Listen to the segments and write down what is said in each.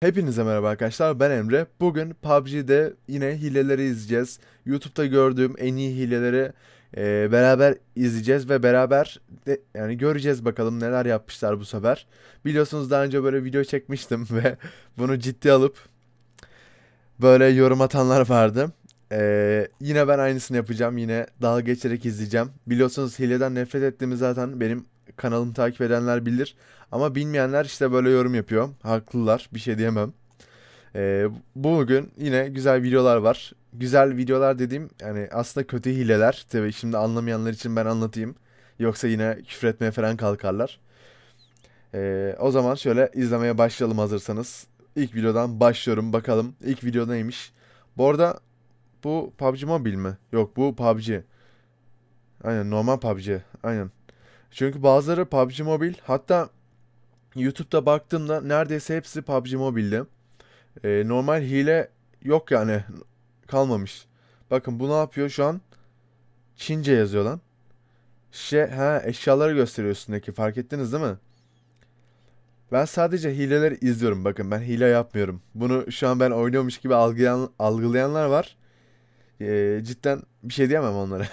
Hepinize merhaba arkadaşlar ben Emre. Bugün PUBG'de yine hileleri izleyeceğiz. YouTube'da gördüğüm en iyi hileleri e, beraber izleyeceğiz ve beraber de, yani göreceğiz bakalım neler yapmışlar bu sefer. Biliyorsunuz daha önce böyle video çekmiştim ve bunu ciddi alıp böyle yorum atanlar vardı. E, yine ben aynısını yapacağım yine dalga geçerek izleyeceğim. Biliyorsunuz hileden nefret ettiğimi zaten benim kanalımı takip edenler bilir. Ama bilmeyenler işte böyle yorum yapıyor. Haklılar bir şey diyemem. Ee, bugün yine güzel videolar var. Güzel videolar dediğim yani aslında kötü hileler. Tabii şimdi anlamayanlar için ben anlatayım. Yoksa yine küfretmeye falan kalkarlar. Ee, o zaman şöyle izlemeye başlayalım hazırsanız. İlk videodan başlıyorum bakalım. İlk video neymiş? Bu arada bu PUBG Mobile mi? Yok bu PUBG. Aynen normal PUBG. Aynen. Çünkü bazıları PUBG Mobile hatta YouTube'da baktığımda neredeyse hepsi PUBG Mobile'de. Ee, normal hile yok yani kalmamış. Bakın bu ne yapıyor şu an? Çince yazıyor lan. Şişe ha eşyaları gösteriyor üstündeki fark ettiniz değil mi? Ben sadece hileleri izliyorum bakın ben hile yapmıyorum. Bunu şu an ben oynuyormuş gibi algılayan, algılayanlar var. Ee, cidden bir şey diyemem onlara.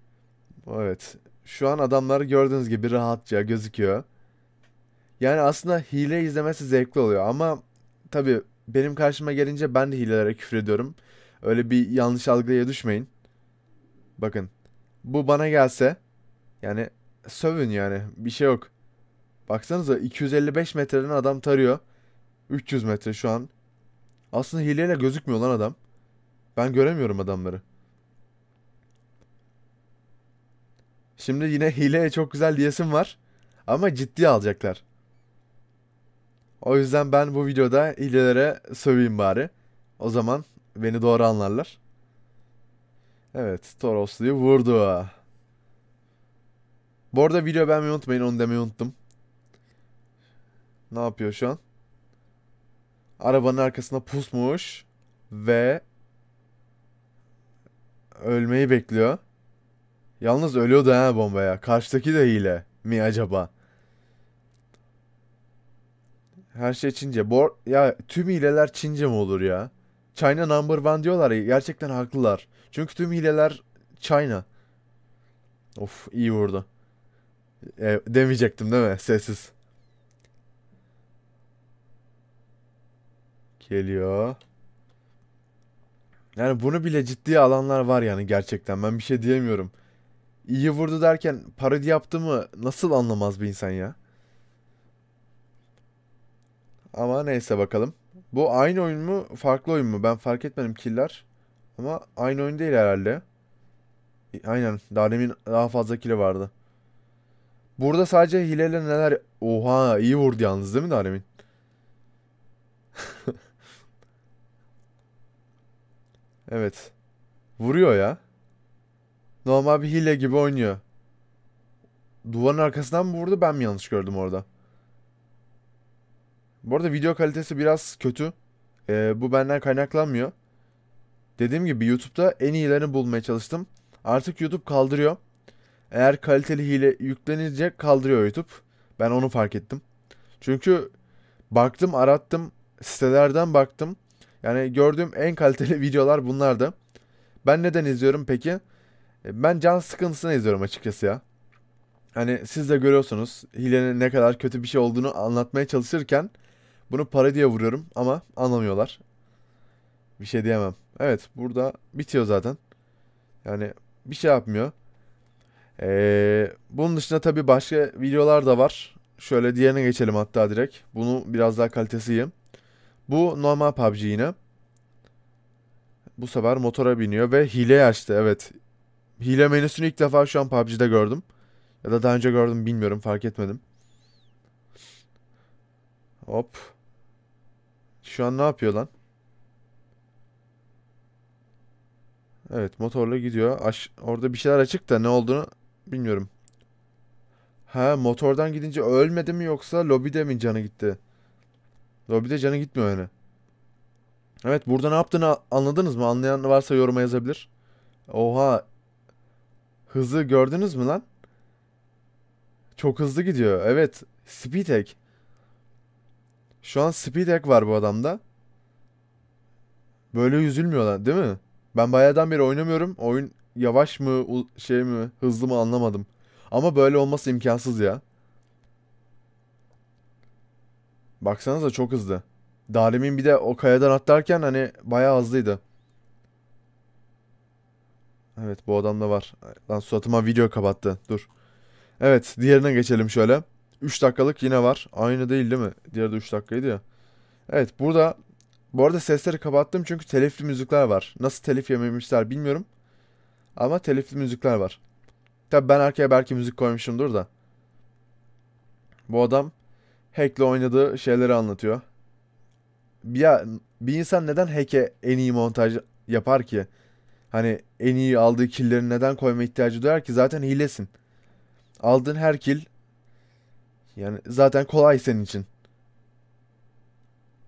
evet şu an adamları gördüğünüz gibi rahatça gözüküyor. Yani aslında hile izlemesi zevkli oluyor ama tabi benim karşıma gelince ben de hilelere küfür ediyorum. Öyle bir yanlış algıya düşmeyin. Bakın bu bana gelse yani sövün yani bir şey yok. Baksanıza 255 metreden adam tarıyor. 300 metre şu an. Aslında hileyle gözükmüyor lan adam. Ben göremiyorum adamları. Şimdi yine hile çok güzel diyesim var. Ama ciddi alacaklar. O yüzden ben bu videoda hilelere söveyim bari. O zaman beni doğru anlarlar. Evet Toroslu'yu vurdu. Bu arada video beğenmeyi unutmayın onu demeyi unuttum. Ne yapıyor şu an? Arabanın arkasına pusmuş ve ölmeyi bekliyor. Yalnız ölüyordu ha bombaya. Karşıdaki de hile mi acaba? Her şey Çince. Bor ya tüm hileler Çince mi olur ya? China number one diyorlar Gerçekten haklılar. Çünkü tüm hileler China. Of iyi vurdu. E, demeyecektim değil mi? Sessiz. Geliyor. Yani bunu bile ciddiye alanlar var yani gerçekten. Ben bir şey diyemiyorum iyi vurdu derken parodi yaptı mı nasıl anlamaz bir insan ya? Ama neyse bakalım. Bu aynı oyun mu farklı oyun mu? Ben fark etmedim killer. Ama aynı oyun değil herhalde. Aynen. Daha demin daha fazla kili vardı. Burada sadece hileyle neler... Oha iyi vurdu yalnız değil mi daha evet. Vuruyor ya. Normal bir hile gibi oynuyor. Duvarın arkasından mı vurdu ben mi yanlış gördüm orada? Bu arada video kalitesi biraz kötü. Ee, bu benden kaynaklanmıyor. Dediğim gibi YouTube'da en iyilerini bulmaya çalıştım. Artık YouTube kaldırıyor. Eğer kaliteli hile yüklenince kaldırıyor YouTube. Ben onu fark ettim. Çünkü baktım arattım. Sitelerden baktım. Yani gördüğüm en kaliteli videolar bunlardı. Ben neden izliyorum peki? E, ben can sıkıntısını izliyorum açıkçası ya. Hani siz de görüyorsunuz hilenin ne kadar kötü bir şey olduğunu anlatmaya çalışırken bunu parodiye vuruyorum ama anlamıyorlar. Bir şey diyemem. Evet burada bitiyor zaten. Yani bir şey yapmıyor. Ee, bunun dışında tabii başka videolar da var. Şöyle diğerine geçelim hatta direkt. Bunu biraz daha kalitesiyim. Bu normal PUBG yine. Bu sefer motora biniyor ve hile açtı evet. Hile menüsünü ilk defa şu an PUBG'de gördüm. Ya da daha önce gördüm bilmiyorum fark etmedim. Hop. Şu an ne yapıyor lan? Evet motorla gidiyor. Aş orada bir şeyler açık da ne olduğunu bilmiyorum. Ha motordan gidince ölmedi mi yoksa lobide mi canı gitti? Lobide canı gitmiyor yani. Evet burada ne yaptığını anladınız mı? Anlayan varsa yoruma yazabilir. Oha Hızı gördünüz mü lan? Çok hızlı gidiyor. Evet. Speed hack. Şu an speed hack var bu adamda. Böyle lan, değil mi? Ben bayağıdan beri oynamıyorum. Oyun yavaş mı şey mi hızlı mı anlamadım. Ama böyle olması imkansız ya. Baksanıza çok hızlı. Darim'in bir de o kayadan atlarken hani bayağı hızlıydı. Evet bu adam da var. Lan suratıma video kapattı. Dur. Evet diğerine geçelim şöyle. 3 dakikalık yine var. Aynı değil değil mi? Diğeri de 3 dakikaydı ya. Evet burada bu arada sesleri kapattım çünkü telifli müzikler var. Nasıl telif yememişler bilmiyorum. Ama telifli müzikler var. Tabi ben arkaya belki müzik koymuşumdur da. Bu adam hack'le oynadığı şeyleri anlatıyor. Ya bir insan neden hack'e en iyi montaj yapar ki? Hani en iyi aldığı killleri neden koyma ihtiyacı duyar ki? Zaten hilesin. Aldığın her kill yani zaten kolay senin için.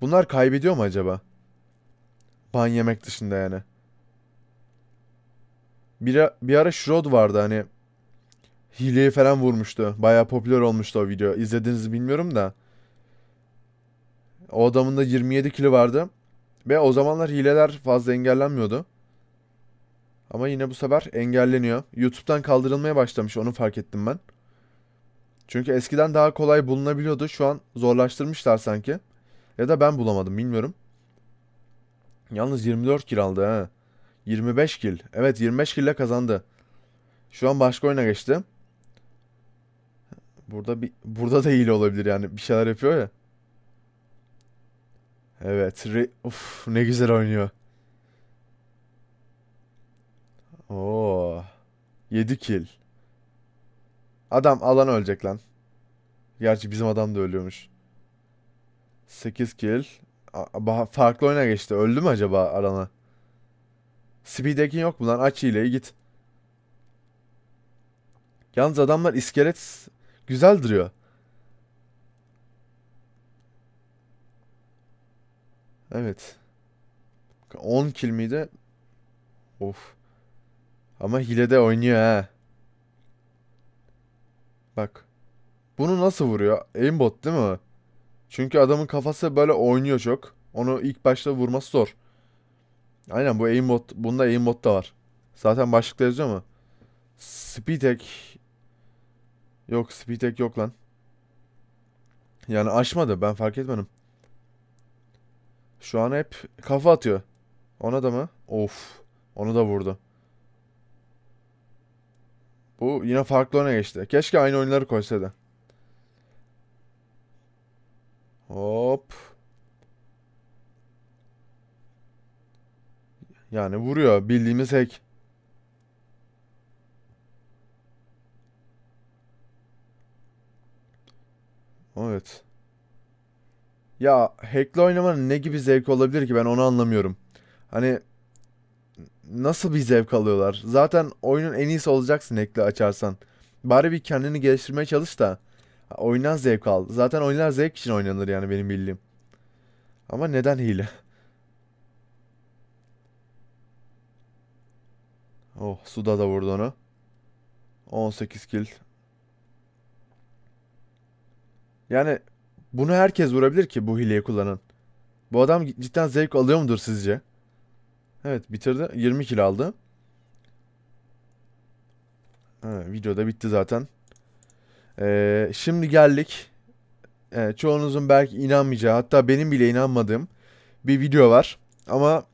Bunlar kaybediyor mu acaba? Ban yemek dışında yani. Bir, bir ara Shroud vardı hani. Hileyi falan vurmuştu. Baya popüler olmuştu o video. İzlediğinizi bilmiyorum da. O adamın da 27 kilo vardı. Ve o zamanlar hileler fazla engellenmiyordu. Ama yine bu sefer engelleniyor. YouTube'dan kaldırılmaya başlamış onu fark ettim ben. Çünkü eskiden daha kolay bulunabiliyordu. Şu an zorlaştırmışlar sanki. Ya da ben bulamadım bilmiyorum. Yalnız 24 kill aldı ha. 25 kill. Evet 25 kill ile kazandı. Şu an başka oyuna geçti. Burada bir burada da iyi olabilir yani. Bir şeyler yapıyor ya. Evet. Uf, ne güzel oynuyor. Oo. 7 kill. Adam alan ölecek lan. Gerçi bizim adam da ölüyormuş. 8 kill. A farklı oyuna geçti. Öldü mü acaba Alan'a? Speed'ekin yok mu lan? Aç hileyi git. Yalnız adamlar iskelet güzel duruyor. Evet. 10 kill miydi? Of. Ama hilede oynuyor ha. Bak. Bunu nasıl vuruyor? Aimbot değil mi? Çünkü adamın kafası böyle oynuyor çok. Onu ilk başta vurması zor. Aynen bu aimbot. Bunda aimbot da var. Zaten başlıkta yazıyor mu? Speedhack. Yok speedhack yok lan. Yani aşmadı. Ben fark etmedim. Şu an hep kafa atıyor. Ona da mı? Of. Onu da vurdu. Bu yine farklı oyuna geçti. Keşke aynı oyunları koysaydı. Hop. Yani vuruyor. Bildiğimiz hack. Evet. Ya hack'le oynamanın ne gibi zevk olabilir ki ben onu anlamıyorum. Hani nasıl bir zevk alıyorlar? Zaten oyunun en iyisi olacaksın ekle açarsan. Bari bir kendini geliştirmeye çalış da oyundan zevk al. Zaten oyunlar zevk için oynanır yani benim bildiğim. Ama neden hile? Oh suda da vurdu onu. 18 kill. Yani bunu herkes vurabilir ki bu hileyi kullanın. Bu adam cidden zevk alıyor mudur sizce? Evet bitirdi. 20 kilo aldı. Ha, videoda bitti zaten. Ee, şimdi geldik. Ee, çoğunuzun belki inanmayacağı hatta benim bile inanmadığım bir video var. Ama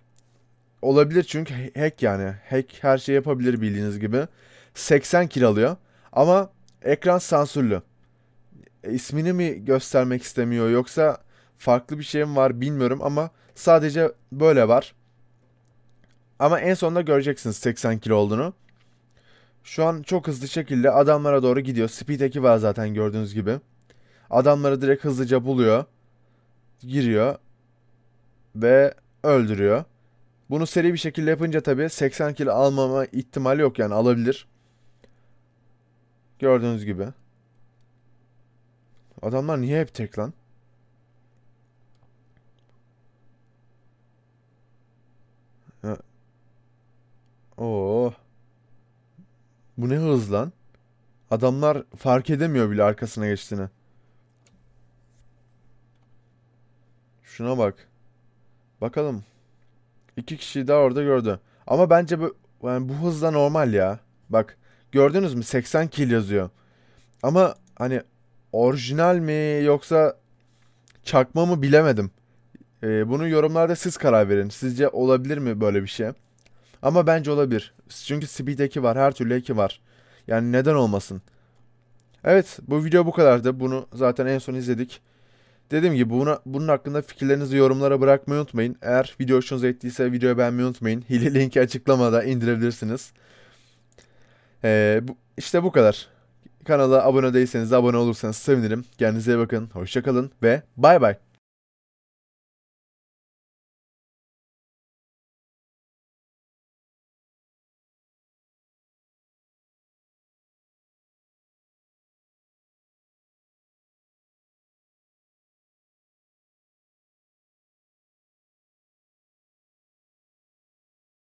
olabilir çünkü hack yani. Hack her şey yapabilir bildiğiniz gibi. 80 kilo alıyor. Ama ekran sansürlü. İsmini mi göstermek istemiyor yoksa farklı bir şey mi var bilmiyorum ama sadece böyle var. Ama en sonunda göreceksiniz 80 kilo olduğunu. Şu an çok hızlı şekilde adamlara doğru gidiyor. Speed var zaten gördüğünüz gibi. Adamları direkt hızlıca buluyor. Giriyor. Ve öldürüyor. Bunu seri bir şekilde yapınca tabii 80 kilo almama ihtimali yok yani alabilir. Gördüğünüz gibi. Adamlar niye hep tek lan? Adamlar fark edemiyor bile arkasına geçtiğini. Şuna bak. Bakalım. İki kişiyi daha orada gördü. Ama bence bu, yani bu hızda normal ya. Bak gördünüz mü 80 kill yazıyor. Ama hani orijinal mi yoksa çakma mı bilemedim. Ee, bunu yorumlarda siz karar verin. Sizce olabilir mi böyle bir şey? Ama bence olabilir. Çünkü speed var her türlü eki var. Yani neden olmasın? Evet bu video bu kadardı. Bunu zaten en son izledik. Dediğim gibi buna, bunun hakkında fikirlerinizi yorumlara bırakmayı unutmayın. Eğer video hoşunuza ettiyse videoyu beğenmeyi unutmayın. Hile linki açıklamada indirebilirsiniz. Ee, bu, işte bu kadar. Kanala abone değilseniz abone olursanız sevinirim. Kendinize iyi bakın. Hoşçakalın ve bay bay.